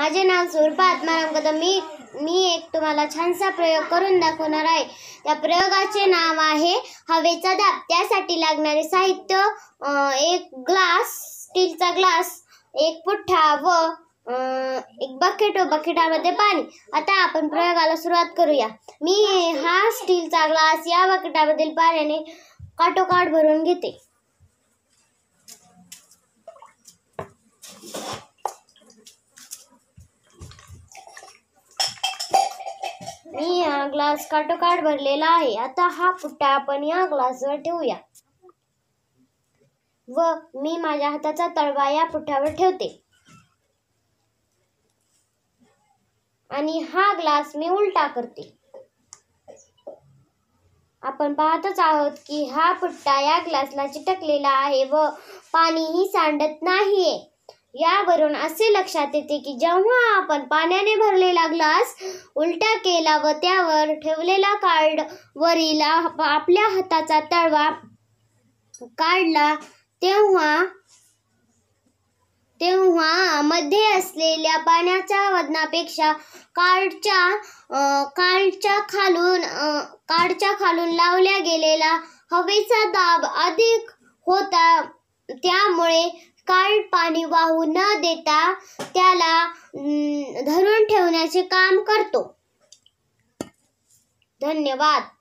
माझे नाव स्वरूपात आत्माराम कदम मी मी एक तुम्हाला छानसा प्रयोग करून दाखवणार आहे त्या प्रयोगाचे नाव आहे हवेचा दाब त्यासाठी लागणारे साहित्य एक ग्लास स्टीलचा ग्लास एक पुठ्ठा व एक बकेट व बकेटामध्ये पाणी आता आपण प्रयोगाला सुरुवात करूया मी हा स्टीलचा ग्लास या बकेटामधील पाण्याने काटोकाट भरून घेते मी हा ग्लास काटोकाट भरलेला आहे आता हा पुट्टा आपण या ग्लासवर ठेवूया व मी माझ्या हाताचा तळवा या पुठ्यावर ठेवते आणि हा ग्लास मी उलटा करते आपण पाहतच आहोत की हा पुट्टा या ग्लासला चिटकलेला आहे व पाणीही सांडत नाहीये यावरून असे लक्षात येते की जेव्हा आपण पाण्याने भरलेला ग्लास उलटा केला व त्यावर ठेवलेला कार्ड वरील आपल्या हाताचा तळवा काढला तेव्हा तेव्हा मध्ये असलेल्या पाण्याच्या वजनापेक्षा कार्डच्या कार्डच्या खालून कार्डच्या खालून लावल्या गेलेला हवेचा दाब अधिक होता त्यामुळे तात्काळ पाणी वाहू न देता त्याला धरून ठेवण्याचे काम करतो धन्यवाद